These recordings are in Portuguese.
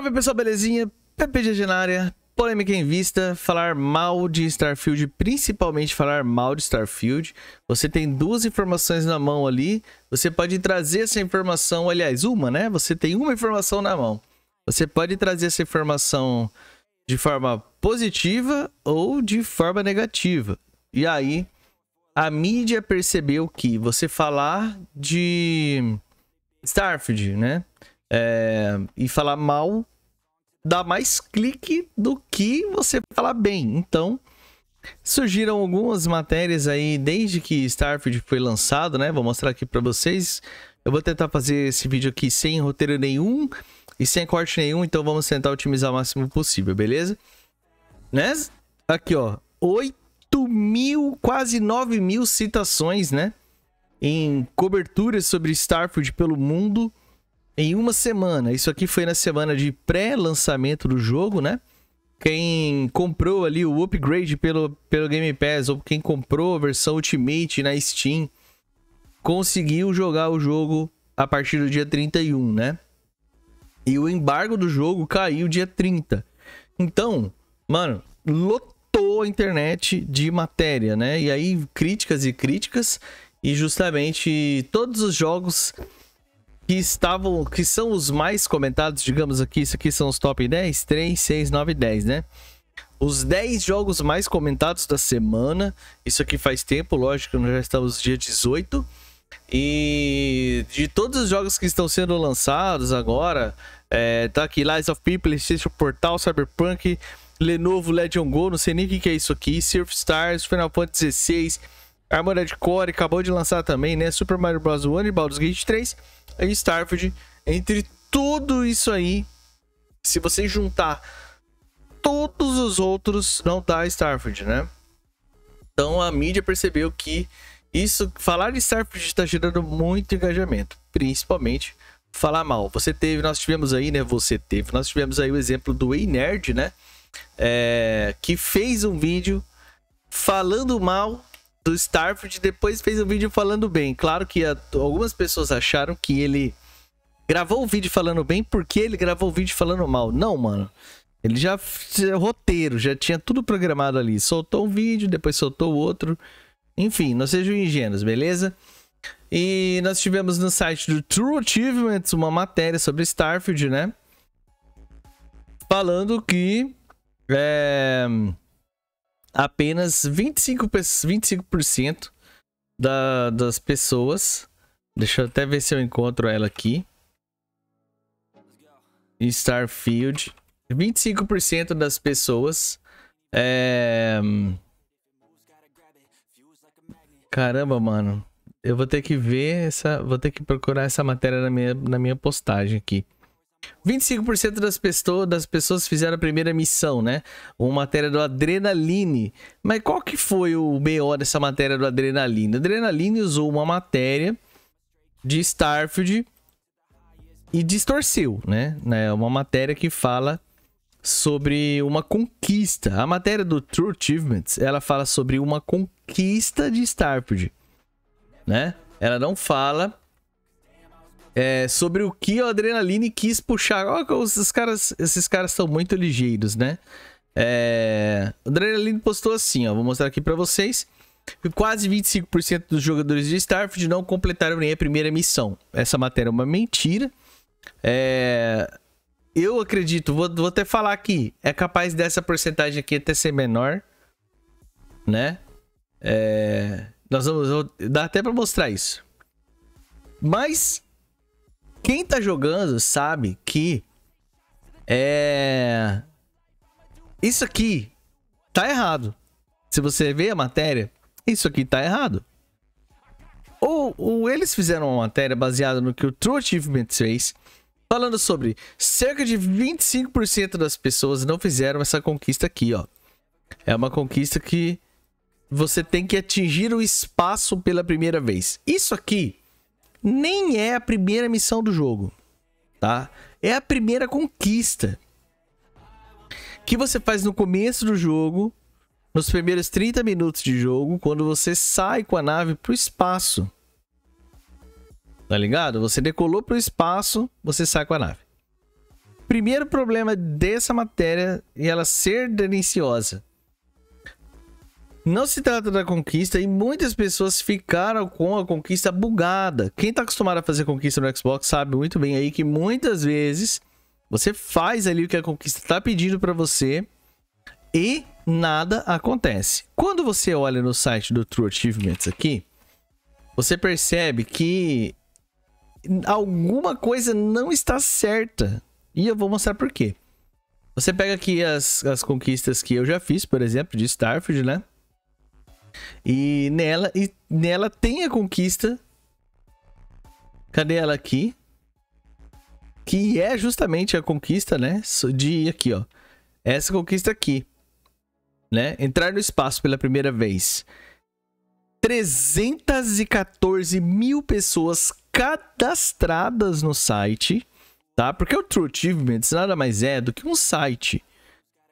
Salve pessoal, belezinha? Pepe de área, polêmica em vista, falar mal de Starfield, principalmente falar mal de Starfield. Você tem duas informações na mão ali, você pode trazer essa informação, aliás, uma, né? Você tem uma informação na mão. Você pode trazer essa informação de forma positiva ou de forma negativa. E aí, a mídia percebeu que você falar de Starfield, né? é, e falar mal dá mais clique do que você falar bem. Então, surgiram algumas matérias aí desde que Starfield foi lançado, né? Vou mostrar aqui para vocês. Eu vou tentar fazer esse vídeo aqui sem roteiro nenhum e sem corte nenhum, então vamos tentar otimizar o máximo possível, beleza? Né? Aqui, ó, 8 mil, quase 9 mil citações, né? Em coberturas sobre Starfield pelo mundo em uma semana. Isso aqui foi na semana de pré-lançamento do jogo, né? Quem comprou ali o upgrade pelo, pelo Game Pass ou quem comprou a versão Ultimate na Steam conseguiu jogar o jogo a partir do dia 31, né? E o embargo do jogo caiu dia 30. Então, mano, lotou a internet de matéria, né? E aí críticas e críticas e justamente todos os jogos que estavam, que são os mais comentados, digamos aqui, isso aqui são os top 10, 3, 6, 9, 10, né? Os 10 jogos mais comentados da semana. Isso aqui faz tempo, lógico, nós já estamos dia 18. E de todos os jogos que estão sendo lançados agora, é, tá aqui Lies of People, PlayStation Portal, Cyberpunk, Lenovo Legion Go, não sei nem o que, é isso aqui, Surf Stars, Final Fantasy XVI, Armored Core, acabou de lançar também, né? Super Mario Bros. One e Baldur's Gate 3 e Starford. entre tudo isso aí, se você juntar todos os outros, não dá Starford, né? Então a mídia percebeu que isso, falar de Starford está gerando muito engajamento, principalmente falar mal. Você teve, nós tivemos aí, né? Você teve, nós tivemos aí o exemplo do Ei Nerd, né? É, que fez um vídeo falando mal do Starfield depois fez um vídeo falando bem. Claro que a, algumas pessoas acharam que ele gravou o vídeo falando bem porque ele gravou o vídeo falando mal. Não, mano. Ele já roteiro, já tinha tudo programado ali. Soltou um vídeo, depois soltou outro. Enfim, não sejam ingênuos, beleza? E nós tivemos no site do True Achievements uma matéria sobre Starfield, né? Falando que. É apenas 25%, 25 da, das pessoas. Deixa eu até ver se eu encontro ela aqui. Starfield. 25% das pessoas. É... Caramba, mano. Eu vou ter que ver essa. Vou ter que procurar essa matéria na minha, na minha postagem aqui. 25% das, das pessoas fizeram a primeira missão, né? Uma matéria do Adrenaline. Mas qual que foi o BO dessa matéria do Adrenaline? Adrenaline usou uma matéria de Starfield e distorceu, né? É uma matéria que fala sobre uma conquista. A matéria do True Achievements, ela fala sobre uma conquista de Starfield, né? Ela não fala é, sobre o que o Adrenaline quis puxar. Olha, esses caras esses caras são muito ligeiros, né? É, o Adrenaline postou assim, ó, vou mostrar aqui para vocês. Quase 25% dos jogadores de Starfield não completaram nem a primeira missão. Essa matéria é uma mentira. É, eu acredito, vou, vou até falar aqui, é capaz dessa porcentagem aqui até ser menor, né? É, nós vamos, dá até para mostrar isso. Mas quem tá jogando sabe que é isso aqui tá errado. Se você vê a matéria, isso aqui tá errado. Ou, ou eles fizeram uma matéria baseada no que o True Achievement fez, falando sobre cerca de 25% das pessoas não fizeram essa conquista aqui, ó. É uma conquista que você tem que atingir o espaço pela primeira vez. Isso aqui nem é a primeira missão do jogo, tá? É a primeira conquista que você faz no começo do jogo, nos primeiros 30 minutos de jogo, quando você sai com a nave pro espaço. Tá ligado? Você decolou pro espaço, você sai com a nave. Primeiro problema dessa matéria e ela ser deliciosa. Não se trata da conquista e muitas pessoas ficaram com a conquista bugada. Quem está acostumado a fazer conquista no Xbox sabe muito bem aí que muitas vezes você faz ali o que a conquista está pedindo para você e nada acontece. Quando você olha no site do True Achievements aqui, você percebe que alguma coisa não está certa. E eu vou mostrar por quê. Você pega aqui as, as conquistas que eu já fiz, por exemplo, de Starfield, né? E nela, e nela tem a conquista. Cadê ela aqui? Que é justamente a conquista, né? De aqui, ó. Essa conquista aqui. Né? Entrar no espaço pela primeira vez. 314 mil pessoas cadastradas no site, tá? Porque o True Achievements nada mais é do que um site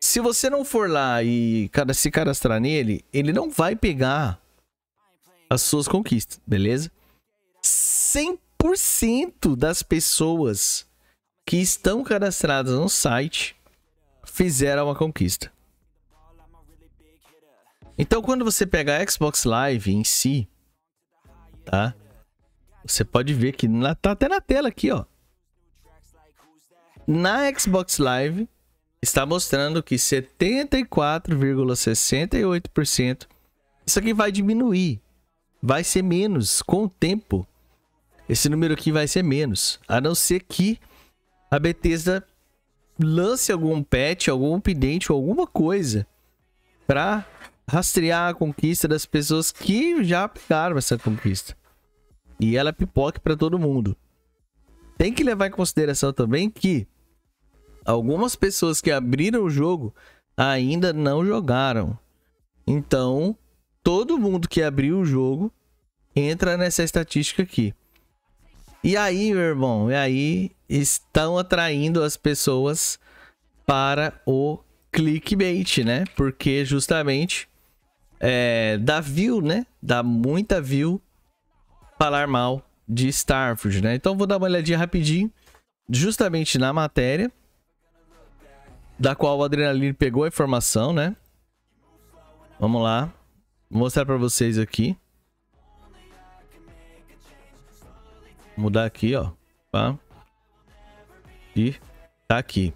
se você não for lá e se cadastrar nele, ele não vai pegar as suas conquistas, beleza? 100% das pessoas que estão cadastradas no site fizeram a conquista. Então, quando você pega a Xbox Live em si, tá? Você pode ver que na, tá até na tela aqui, ó. Na Xbox Live, está mostrando que 74,68%. Isso aqui vai diminuir. Vai ser menos com o tempo. Esse número aqui vai ser menos. A não ser que a Bethesda lance algum patch, algum update alguma coisa para rastrear a conquista das pessoas que já pegaram essa conquista. E ela é pipoque para todo mundo. Tem que levar em consideração também que algumas pessoas que abriram o jogo ainda não jogaram. Então, todo mundo que abriu o jogo entra nessa estatística aqui. E aí, meu irmão, e aí estão atraindo as pessoas para o clickbait, né? Porque justamente é, dá view, né? Dá muita view falar mal de Starfield, né? Então vou dar uma olhadinha rapidinho, justamente na matéria da qual o Adrenaline pegou a informação, né? Vamos lá. Vou mostrar pra vocês aqui. Vou mudar aqui, ó. Pá. E tá aqui.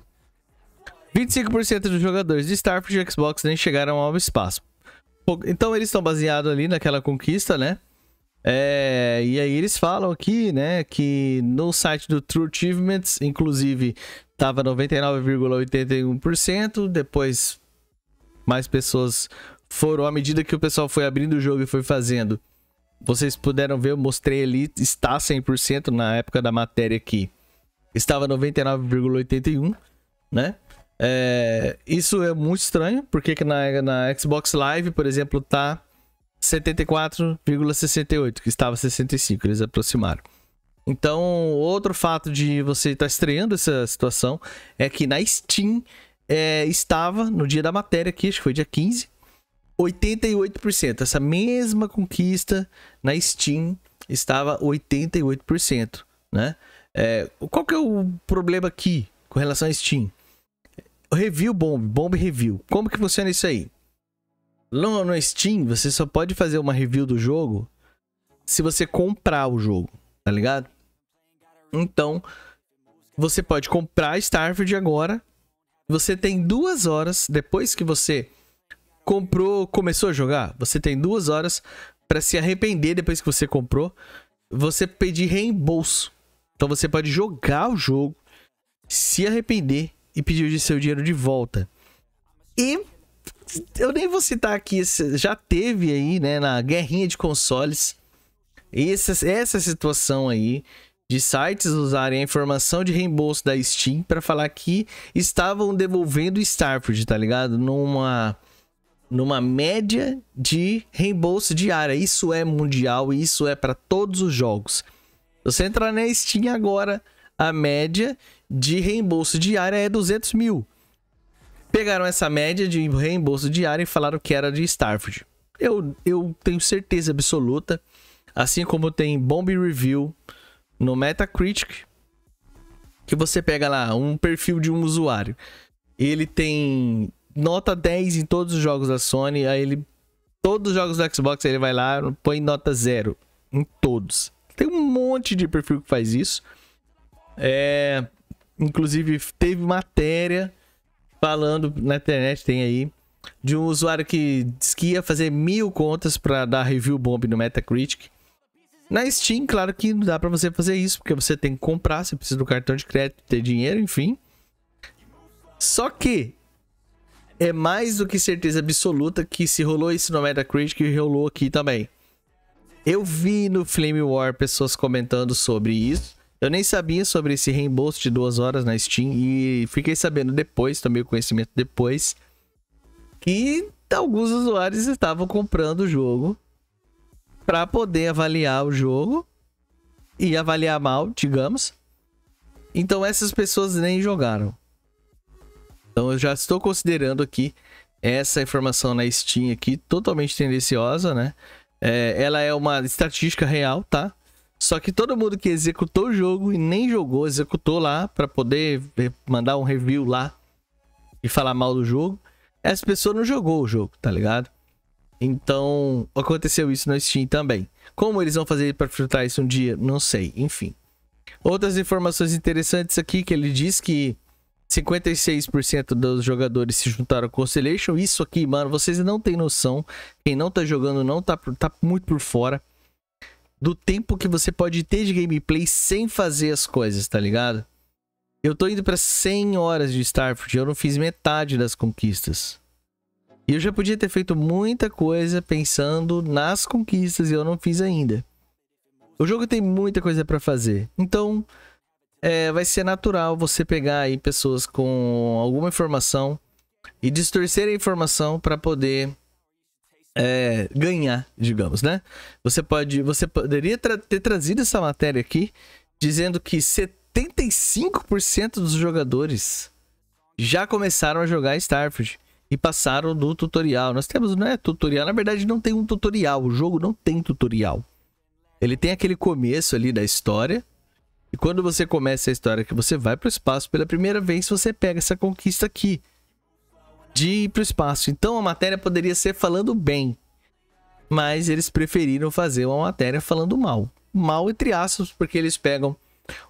25% dos jogadores de Starfield e Xbox nem chegaram ao espaço. Então eles estão baseados ali naquela conquista, né? É, e aí eles falam aqui, né, que no site do True Achievements, inclusive, estava 99,81%, depois mais pessoas foram, à medida que o pessoal foi abrindo o jogo e foi fazendo. Vocês puderam ver, eu mostrei ali, está 100% na época da matéria aqui. Estava 99,81, né? É, isso é muito estranho, porque na, na Xbox Live, por exemplo, tá 74,68, que estava 65, eles aproximaram. Então, outro fato de você estar estreando essa situação é que na Steam é, estava, no dia da matéria aqui, acho que foi dia 15, 88%. Essa mesma conquista na Steam estava 88%, né? É, qual que é o problema aqui com relação a Steam? Review bomb, bomb review. Como que funciona isso aí? No, no Steam, você só pode fazer uma review do jogo se você comprar o jogo, tá ligado? Então, você pode comprar Starfield agora. Você tem duas horas depois que você comprou, começou a jogar. Você tem duas horas para se arrepender depois que você comprou. Você pedir reembolso. Então você pode jogar o jogo, se arrepender e pedir o seu dinheiro de volta. E eu nem vou citar aqui, já teve aí, né, na guerrinha de consoles, essa, essa situação aí de sites usarem a informação de reembolso da Steam para falar que estavam devolvendo Starfield, tá ligado? Numa numa média de reembolso diária. Isso é mundial e isso é para todos os jogos. Você entrar na Steam agora, a média de reembolso diária é 200 mil. Pegaram essa média de reembolso diário e falaram que era de Starfield. Eu, eu tenho certeza absoluta, assim como tem Bomb Review no Metacritic, que você pega lá um perfil de um usuário. Ele tem nota 10 em todos os jogos da Sony, aí ele todos os jogos do Xbox ele vai lá, põe nota 0 em todos. Tem um monte de perfil que faz isso. É, inclusive teve matéria falando na internet, tem aí, de um usuário que diz que ia fazer mil contas para dar review bomb no Metacritic. Na Steam, claro que não dá para você fazer isso, porque você tem que comprar, você precisa do cartão de crédito, ter dinheiro, enfim. Só que é mais do que certeza absoluta que se rolou isso no Metacritic e rolou aqui também. Eu vi no Flame War pessoas comentando sobre isso. Eu nem sabia sobre esse reembolso de duas horas na Steam e fiquei sabendo depois, tomei o conhecimento depois, que alguns usuários estavam comprando o jogo para poder avaliar o jogo e avaliar mal, digamos. Então essas pessoas nem jogaram. Então eu já estou considerando aqui essa informação na Steam aqui totalmente tendenciosa, né? É, ela é uma estatística real, tá? Só que todo mundo que executou o jogo e nem jogou, executou lá para poder mandar um review lá e falar mal do jogo, essa pessoa não jogou o jogo, tá ligado? Então, aconteceu isso no Steam também. Como eles vão fazer para filtrar isso um dia? Não sei, enfim. Outras informações interessantes aqui que ele diz que 56% dos jogadores se juntaram ao Constellation. Isso aqui, mano, vocês não têm noção. Quem não tá jogando não tá, tá muito por fora do tempo que você pode ter de gameplay sem fazer as coisas, tá ligado? Eu tô indo pra 100 horas de Starfield, eu não fiz metade das conquistas. E eu já podia ter feito muita coisa pensando nas conquistas e eu não fiz ainda. O jogo tem muita coisa para fazer, então é, vai ser natural você pegar aí pessoas com alguma informação e distorcer a informação para poder é, ganhar, digamos, né? Você pode, você poderia tra ter trazido essa matéria aqui dizendo que 75% dos jogadores já começaram a jogar Starfield e passaram do tutorial. Nós temos, não é tutorial, na verdade não tem um tutorial, o jogo não tem tutorial. Ele tem aquele começo ali da história. E quando você começa a história que você vai para o espaço pela primeira vez, você pega essa conquista aqui de ir para o espaço. Então a matéria poderia ser falando bem, mas eles preferiram fazer uma matéria falando mal. Mal entre aspas, porque eles pegam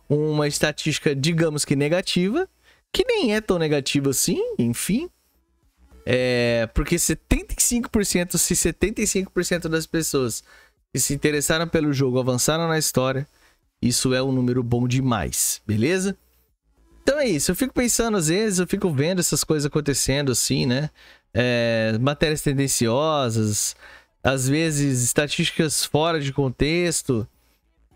uma estatística, digamos que negativa, que nem é tão negativa assim, enfim. É, porque 75%, se 75% das pessoas que se interessaram pelo jogo avançaram na história, isso é um número bom demais, beleza? Então é isso, eu fico pensando às vezes, eu fico vendo essas coisas acontecendo assim, né? É, matérias tendenciosas, às vezes estatísticas fora de contexto,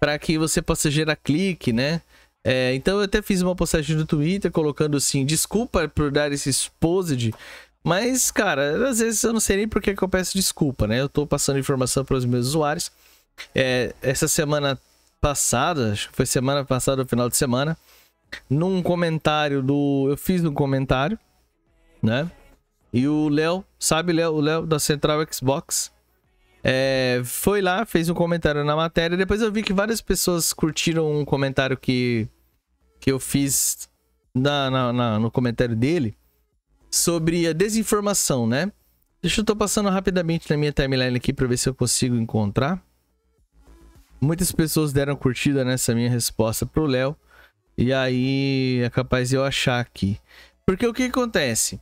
para que você possa gerar clique, né? É, então eu até fiz uma postagem no Twitter colocando assim, desculpa por dar esse exposed, mas cara, às vezes eu não sei nem por que, eu peço desculpa, né? Eu tô passando informação para os meus usuários. É, essa semana passada, acho que foi semana passada, ou final de semana, num comentário do. Eu fiz um comentário, né? E o Léo, sabe, Léo, o Léo da Central Xbox, é, foi lá, fez um comentário na matéria. Depois eu vi que várias pessoas curtiram um comentário que, que eu fiz na, na, na no comentário dele sobre a desinformação, né? Deixa eu tô passando rapidamente na minha timeline aqui para ver se eu consigo encontrar. Muitas pessoas deram curtida nessa minha resposta pro Léo. E aí é capaz de eu achar aqui. Porque o que acontece?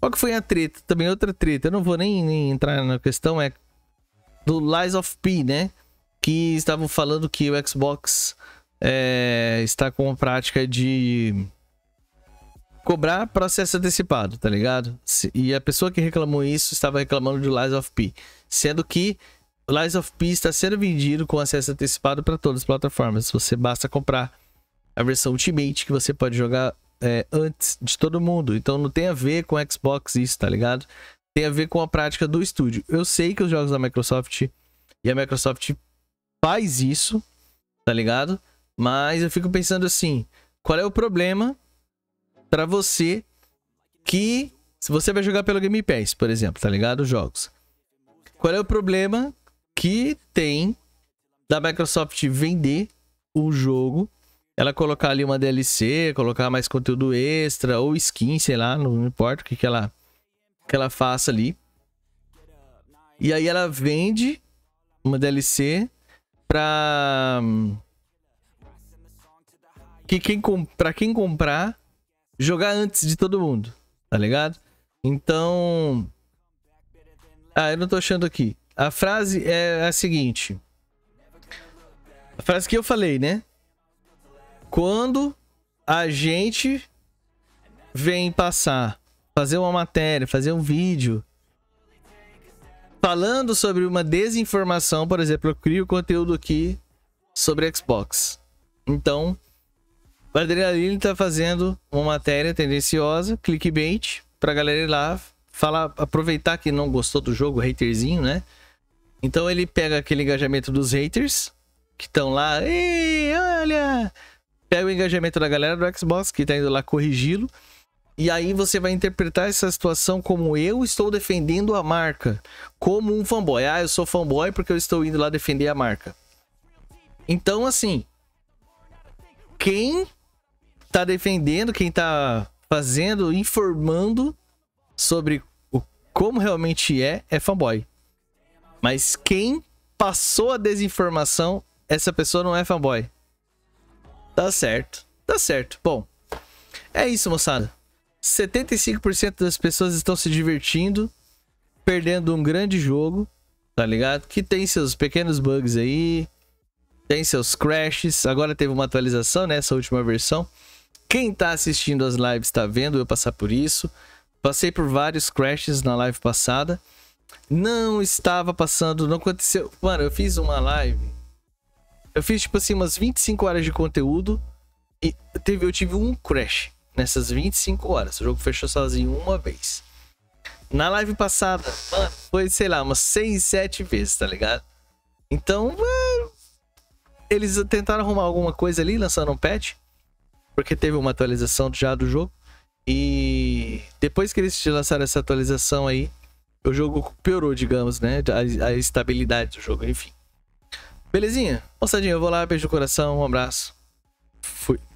Qual que foi a treta? Também outra treta. Eu não vou nem, nem entrar na questão. É do Lies of P, né? Que estavam falando que o Xbox é, está com a prática de cobrar processo antecipado, tá ligado? E a pessoa que reclamou isso estava reclamando de Lies of P. Sendo que Lies of P está sendo vendido com acesso antecipado para todas as plataformas. Você basta comprar a versão Ultimate que você pode jogar é, antes de todo mundo. Então não tem a ver com Xbox isso, tá ligado? Tem a ver com a prática do estúdio. Eu sei que os jogos da Microsoft e a Microsoft faz isso, tá ligado? Mas eu fico pensando assim, qual é o problema para você que se você vai jogar pelo Game Pass, por exemplo, tá ligado? Os jogos. Qual é o problema que tem da Microsoft vender o jogo ela colocar ali uma DLC, colocar mais conteúdo extra ou skin, sei lá, não importa o que, que, ela, que ela faça ali. E aí ela vende uma DLC pra. Que quem, pra quem comprar, jogar antes de todo mundo, tá ligado? Então. Ah, eu não tô achando aqui. A frase é a seguinte. A frase que eu falei, né? Quando a gente vem passar, fazer uma matéria, fazer um vídeo falando sobre uma desinformação, por exemplo, eu crio conteúdo aqui sobre Xbox. Então, o Adrenalina está fazendo uma matéria tendenciosa, clickbait, pra galera ir lá falar, aproveitar que não gostou do jogo, haterzinho, né? Então ele pega aquele engajamento dos haters que estão lá, ei, olha, pega o engajamento da galera do Xbox que tá indo lá corrigi-lo. E aí você vai interpretar essa situação como eu estou defendendo a marca, como um fanboy. Ah, eu sou fanboy porque eu estou indo lá defender a marca. Então, assim, quem tá defendendo, quem tá fazendo, informando sobre o, como realmente é, é fanboy. Mas quem passou a desinformação, essa pessoa não é fanboy. Tá certo. Tá certo. Bom, é isso, moçada. 75% das pessoas estão se divertindo, perdendo um grande jogo, tá ligado? Que tem seus pequenos bugs aí, tem seus crashes. Agora teve uma atualização nessa né, última versão. Quem tá assistindo as lives tá vendo eu passar por isso. Passei por vários crashes na live passada. Não estava passando, não aconteceu. Mano, eu fiz uma live eu fiz, tipo assim, umas 25 horas de conteúdo e teve, eu tive um crash nessas 25 horas. O jogo fechou sozinho uma vez. Na live passada, mano, foi, sei lá, umas 6, 7 vezes, tá ligado? Então, mano, é, eles tentaram arrumar alguma coisa ali, lançando um patch. Porque teve uma atualização já do jogo. E depois que eles lançaram essa atualização aí, o jogo piorou, digamos, né? A, a estabilidade do jogo, enfim. Belezinha? Moçadinha, eu vou lá, beijo no coração, um abraço. Fui.